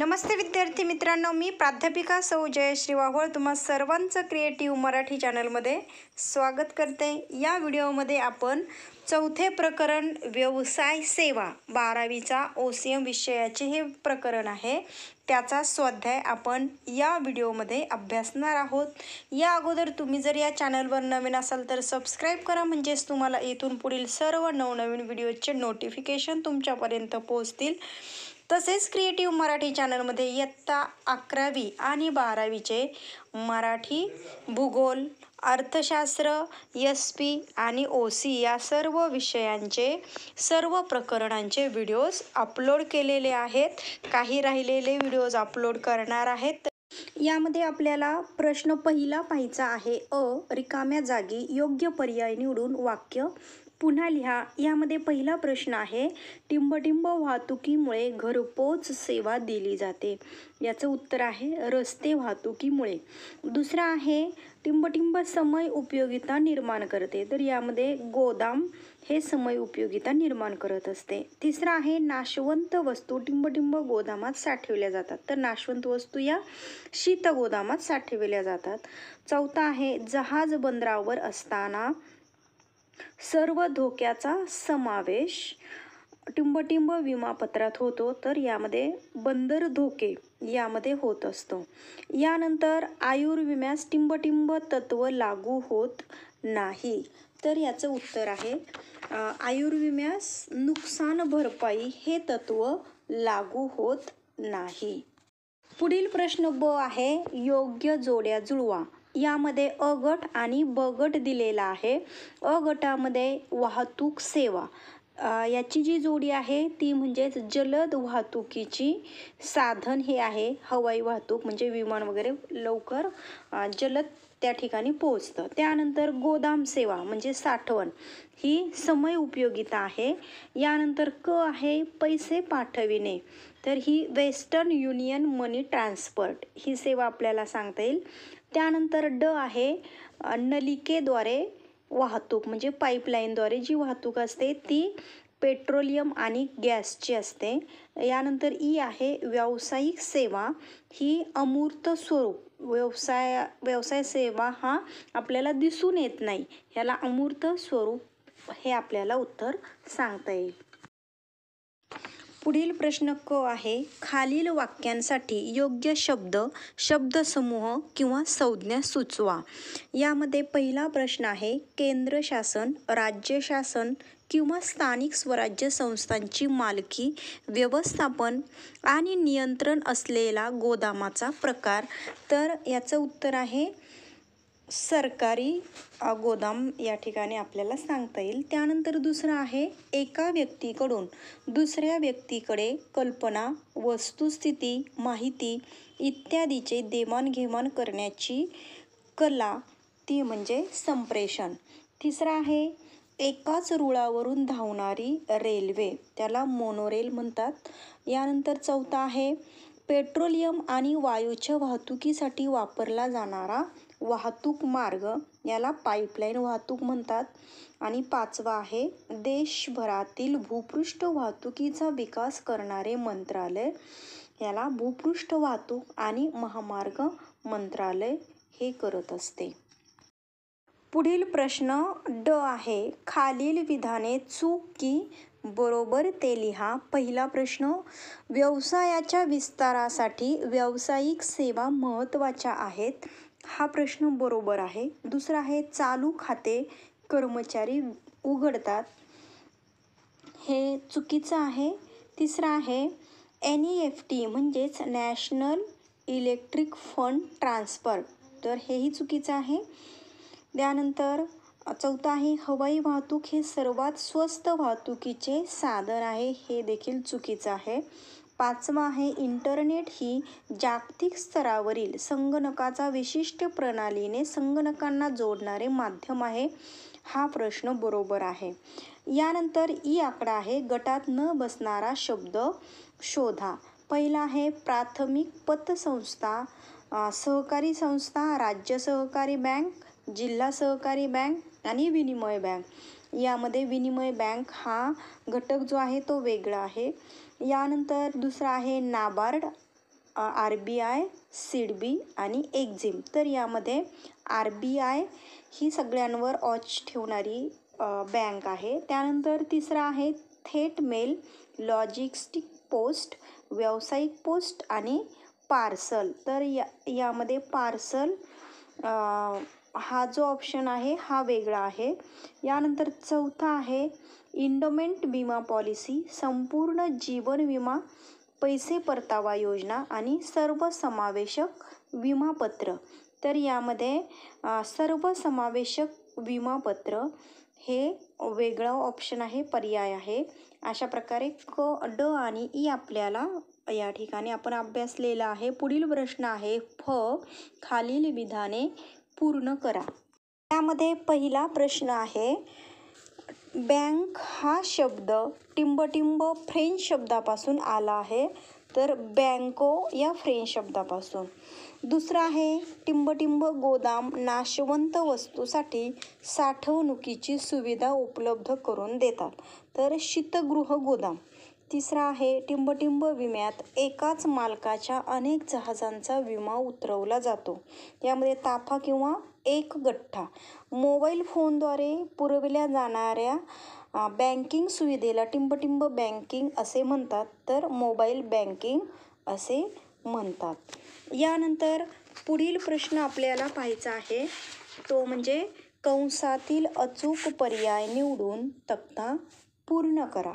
नमस्ते विद्यार्थी मित्रांनो मी प्राध्यापिका सौ जयश्री वाहोळ तुम्हा सर्वांचं क्रिएटिव्ह मराठी चॅनलमध्ये स्वागत करते या व्हिडिओमध्ये आपण चौथे प्रकरण व्यवसाय सेवा बारावीचा ओ सी एम विषयाचे हे प्रकरण आहे त्याचा स्वाध्याय आपण या व्हिडिओमध्ये अभ्यासणार आहोत या अगोदर तुम्ही जर या चॅनलवर नवीन असाल तर सबस्क्राईब करा म्हणजेच तुम्हाला येथून पुढील सर्व नवनवीन व्हिडिओचे नोटिफिकेशन तुमच्यापर्यंत पोहोचतील तसेच क्रिएटिव्ह मराठी चॅनलमध्ये इयत्ता अकरावी आणि बारावीचे मराठी भूगोल अर्थशास्त्र एस पी आणि ओ सी या सर्व विषयांचे सर्व प्रकरणांचे व्हिडिओज अपलोड केलेले आहेत काही राहिलेले व्हिडिओज अपलोड करणार आहेत यामध्ये आपल्याला प्रश्न पहिला पाहायचा आहे अ रिकाम्या जागी योग्य पर्याय निवडून वाक्य पुन्हा लिहा यामध्ये पहिला प्रश्न आहे टिंबटिंब वाहतुकीमुळे घरपोच सेवा दिली जाते याचं उत्तर आहे रस्ते वाहतुकीमुळे दुसरा आहे टिंबटिंब समय उपयोगिता निर्माण करते तर यामध्ये गोदाम हे समय उपयोगिता निर्माण करत असते तिसरा आहे नाशवंत वस्तू टिंबटिंब गोदामात साठवल्या जातात तर नाशवंत वस्तू या शीत गोदामात साठवल्या जातात चौथा आहे जहाज बंदरावर असताना सर्व धोक्याचा समावेश टिंबटिंब विमापत्रात होतो तर यामध्ये बंदर धोके यामध्ये होत असतो यानंतर आयुर्विम्यास टिंबटिंब तत्व लागू होत नाही तर याचं उत्तर आहे आयुर्विम्यास नुकसान भरपाई हे तत्व लागू होत नाही पुढील प्रश्न ब आहे योग्य जोड्या जुळवा यामध्ये अ गट आणि ब गट दिलेला आहे अ गटामध्ये वाहतूक सेवा याची जी जोडी आहे ती म्हणजेच जलद वाहतुकीची साधन हे आहे हवाई वाहतूक म्हणजे विमान वगैरे लवकर जलद त्या ठिकाणी पोहोचतं त्यानंतर गोदाम सेवा म्हणजे साठवण ही समय उपयोगिता आहे यानंतर क आहे पैसे पाठविणे तर ही वेस्टर्न युनियन मनी ट्रान्सपर्ट ही सेवा आपल्याला सांगता येईल त्यानंतर ड आहे नलिकेद्वारे वाहतूक म्हणजे पाईपलाईनद्वारे जी वाहतूक असते ती पेट्रोलियम आणि गॅसची असते यानंतर ई आहे व्यावसायिक सेवा ही अमूर्त स्वरूप व्यवसाय व्यवसाय सेवा हा आपल्याला दिसून येत नाही ह्याला अमूर्त स्वरूप हे आपल्याला उत्तर सांगता येईल पुढील प्रश्न क आहे खालील वाक्यांसाठी योग्य शब्द शब्दसमूह किंवा संज्ञा सुचवा यामध्ये पहिला प्रश्न आहे केंद्र शासन राज्य शासन किंवा स्थानिक स्वराज्य संस्थांची मालकी व्यवस्थापन आणि नियंत्रण असलेला गोदामाचा प्रकार तर याचं उत्तर आहे सरकारी गोदाम या ठिकाणी आपल्याला सांगता येईल त्यानंतर दुसरं आहे एका व्यक्तीकडून दुसऱ्या व्यक्तीकडे कल्पना वस्तुस्थिती माहिती इत्यादीचे देवाणघेवाण करण्याची कला ती म्हणजे संप्रेषण तिसरं आहे एकाच रुळावरून धावणारी रेल्वे त्याला मोनोरेल म्हणतात यानंतर चौथा आहे पेट्रोलियम आणि वायूच्या वाहतुकीसाठी वापरला जाणारा वाहतूक मार्ग याला पाईपलाईन वाहतूक म्हणतात आणि पाचवा आहे देशभरातील भूपृष्ठ वाहतुकीचा विकास करणारे मंत्रालय याला भूपृष्ठ वाहतूक आणि महामार्ग मंत्रालय हे करत असते पुढील प्रश्न ड आहे खालील विधाने चूक की बरोबर ते लिहा पहिला प्रश्न व्यवसायाच्या विस्तारासाठी व्यावसायिक सेवा महत्त्वाच्या आहेत हा प्रश्न बरोबर आहे दुसरा आहे चालू खाते कर्मचारी उघडतात हे चुकीचं आहे तिसरं आहे एन ई एफ टी म्हणजेच नॅशनल इलेक्ट्रिक फंड ट्रान्सफर तर हेही चुकीचं आहे त्यानंतर चौथं आहे हवाई वाहतूक हे सर्वात स्वस्त वाहतुकीचे साधन आहे हे देखील चुकीचं आहे पाचवा आहे इंटरनेट ही जागतिक स्तरावरील संगणकाचा विशिष्ट प्रणालीने संगणकांना जोडणारे माध्यम आहे हा प्रश्न बरोबर आहे यानंतर ई आकडा आहे गटात न बसणारा शब्द शोधा पहिला आहे प्राथमिक पतसंस्था सहकारी संस्था राज्य सहकारी बँक जिल्हा सहकारी बँक आणि विनिमय बँक यामध्ये विनिमय बँक हा घटक जो आहे तो वेगळा आहे यानंतर दुसरा आहे NABARD R B I B आणि एक्झिम तर यामध्ये आर बी आय ही सगळ्यांवर ऑच ठेवणारी बँक आहे त्यानंतर तिसरा आहे थेट मेल लॉजिस्टिक पोस्ट व्यावसायिक पोस्ट आणि पार्सल तर या यामध्ये पार्सल हा जो ऑप्शन आहे हा वेगळा आहे यानंतर चौथा आहे इंडोमेंट विमा पॉलिसी संपूर्ण जीवन विमा पैसे परतावा योजना आणि सर्वसमावेशक विमापत्र तर यामध्ये सर्वसमावेशक विमापत्र हे वेगळं ऑप्शन आहे पर्याय आहे अशा प्रकारे क ड आणि ई आपल्याला या ठिकाणी आपण अभ्यासलेला आहे पुढील प्रश्न आहे फ खालील विधाने पूर्ण करा त्यामध्ये पहिला प्रश्न आहे बँक हा शब्द टिंबटिंब फ्रेंच शब्दापासून आला आहे तर बँको या फ्रेंच शब्दापासून दुसरा आहे टिंबटिंब गोदाम नाशवंत वस्तूसाठी साठवणुकीची सुविधा उपलब्ध करून देतात तर शीतगृह गोदाम तिसरा आहे टिंबटिंब विम्यात एकाच मालकाच्या अनेक जहाजांचा विमा उतरवला जातो यामध्ये ताफा किंवा एक गठ्ठा मोबाईल फोनद्वारे पुरविल्या जाणाऱ्या बँकिंग सुविधेला टिंबटिंब बँकिंग असे म्हणतात तर मोबाईल बँकिंग असे म्हणतात यानंतर पुढील प्रश्न आपल्याला पाहायचा आहे तो म्हणजे कंसातील अचूक पर्याय निवडून तक्ता पूर्ण करा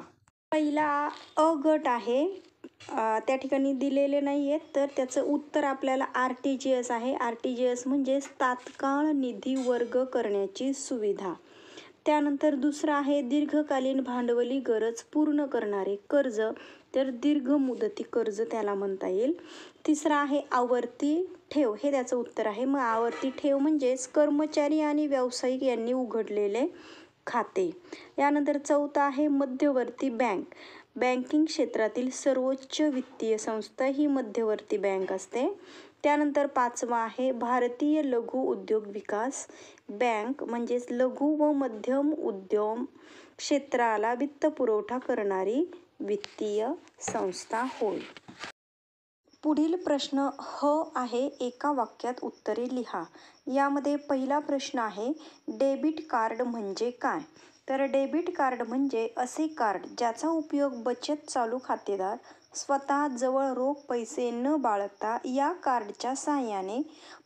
पहिला अ गट आहे त्या ठिकाणी दिलेले नाही आहेत तर त्याचं उत्तर आपल्याला आर टी जी एस आहे आर टी जी एस म्हणजेच तात्काळ निधी वर्ग करण्याची सुविधा त्यानंतर दुसरं आहे दीर्घकालीन भांडवली गरज पूर्ण करणारे कर्ज तर दीर्घ मुदती कर्ज त्याला म्हणता येईल तिसरं आहे आवर्ती ठेव हे त्याचं उत्तर आहे मग आवर्ती ठेव म्हणजेच कर्मचारी आणि व्यावसायिक यांनी उघडलेले खाते यानंतर चौथं आहे मध्यवर्ती बँक बँकिंग क्षेत्रातील सर्वोच्च वित्तीय संस्था ही मध्यवर्ती बँक असते त्यानंतर पाचवा आहे भारतीय लघु उद्योग विकास बँक म्हणजेच लघु व मध्यम उद्योग क्षेत्राला वित्त पुरवठा करणारी वित्तीय संस्था होय पुढील प्रश्न ह आहे एका वाक्यात उत्तरे लिहा यामध्ये पहिला प्रश्न आहे डेबिट कार्ड म्हणजे काय तर डेबिट कार्ड म्हणजे असे कार्ड ज्याचा उपयोग बचत चालू खातेदार स्वतः जवळ रोख पैसे न बाळगता या कार्डच्या साहाय्याने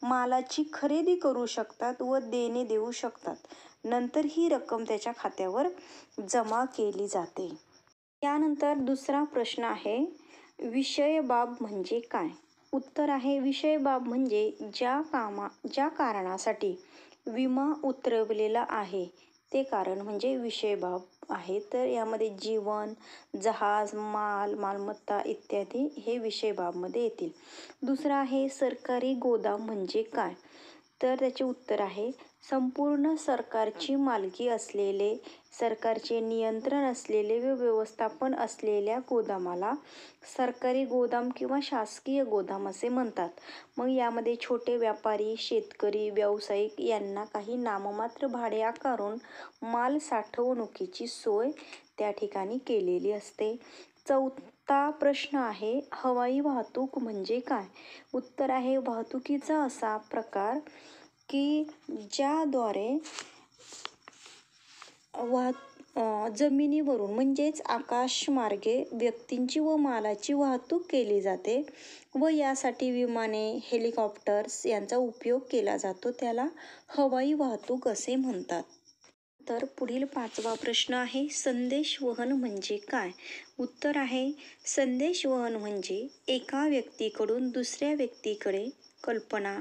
मालाची खरेदी करू शकतात व देणे देऊ शकतात नंतर ही रक्कम त्याच्या खात्यावर जमा केली जाते त्यानंतर दुसरा प्रश्न आहे विषय बाब म्हणजे काय उत्तर आहे विषय बाब म्हणजे ज्या कामा ज्या कारणासाठी विमा उतरवलेला आहे ते कारण म्हणजे विषयभाव आहे तर यामध्ये जीवन जहाज माल मालमत्ता इत्यादी हे विषयभावमध्ये येतील दुसरं आहे सरकारी गोदाम म्हणजे काय तर त्याचे उत्तर आहे संपूर्ण सरकारची मालकी असलेले, सरकारचे नियंत्रण असलेले व व्यवस्थापन असलेल्या गोदामाला सरकारी गोदाम किंवा शासकीय गोदाम असे म्हणतात. मग यामध्ये छोटे व्यापारी, शेतकरी, व्यावसायिक यांना काही नाममात्र भाडे आकारून माल साठवणुकीची सोय त्या ठिकाणी केलेली असते. चौथा प्रश्न आहे हवाई वाहतूक म्हणजे काय? उत्तर आहे वाहतुकीचा असा प्रकार की ज्याद्वारे वाह जमिनीवरून म्हणजेच आकाशमार्गे व्यक्तींची व मालाची वाहतूक केली जाते व यासाठी विमाने हेलिकॉप्टर्स यांचा उपयोग केला जातो त्याला हवाई वाहतूक असे म्हणतात तर पुढील पाचवा प्रश्न आहे संदेश वहन म्हणजे काय उत्तर आहे संदेश वहन म्हणजे एका व्यक्तीकडून दुसऱ्या व्यक्तीकडे कल्पना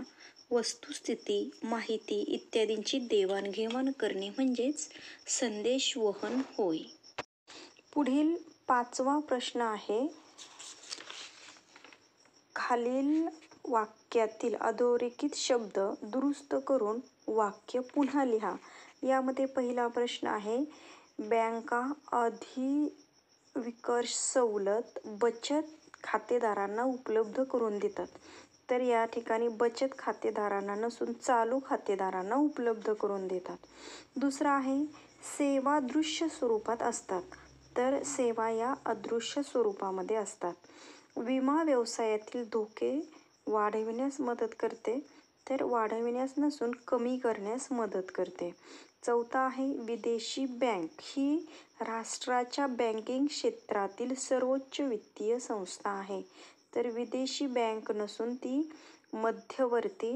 वस्तुस्थिती माहिती इत्यादींची देवाणघेवाण करणे म्हणजेच वहन होय पुढील पाचवा प्रश्न आहे खालील वाक्यातील अधोरेखित शब्द दुरुस्त करून वाक्य पुन्हा लिहा यामध्ये पहिला प्रश्न आहे बँका विकर्ष सवलत बचत खातेदारांना उपलब्ध करून देतात तर या ठिकाणी बचत खातेदारांना नसून चालू खातेदारांना उपलब्ध करून देतात दुसरा आहे सेवा दृश्य स्वरूपात असतात तर सेवा या अदृश्य स्वरूपामध्ये असतात विमा व्यवसायातील धोके वाढविण्यास मदत करते तर वाढविण्यास नसून कमी करण्यास मदत करते चौथा आहे विदेशी बँक ही राष्ट्राच्या बँकिंग क्षेत्रातील सर्वोच्च वित्तीय संस्था आहे तर विदेशी बँक नसून ती मध्यवर्ती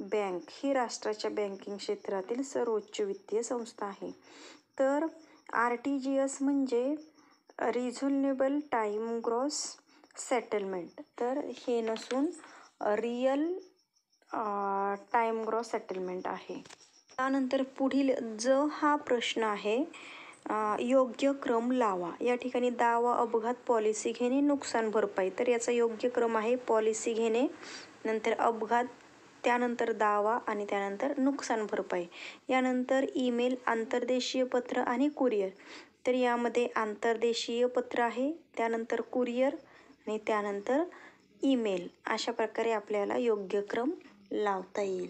बँक ही राष्ट्राच्या बँकिंग क्षेत्रातील सर्वोच्च वित्तीय संस्था आहे तर आर टी जी एस म्हणजे रिझनेबल टाईम ग्रॉस सेटलमेंट तर हे नसून रियल टाइम ग्रॉस सेटलमेंट आहे त्यानंतर पुढील ज हा प्रश्न आहे योग्य क्रम लावा या ठिकाणी दावा अपघात पॉलिसी घेणे नुकसान भरपाई तर याचा योग्य क्रम आहे पॉलिसी घेणे नंतर अपघात त्यानंतर दावा आणि त्यानंतर नुकसान भरपाई यानंतर ईमेल आंतरदेशीय पत्र आणि कुरिअर तर यामध्ये आंतरदेशीय पत्र आहे त्यानंतर कुरिअर आणि त्यानंतर ईमेल अशा प्रकारे आपल्याला योग्य क्रम 老铁。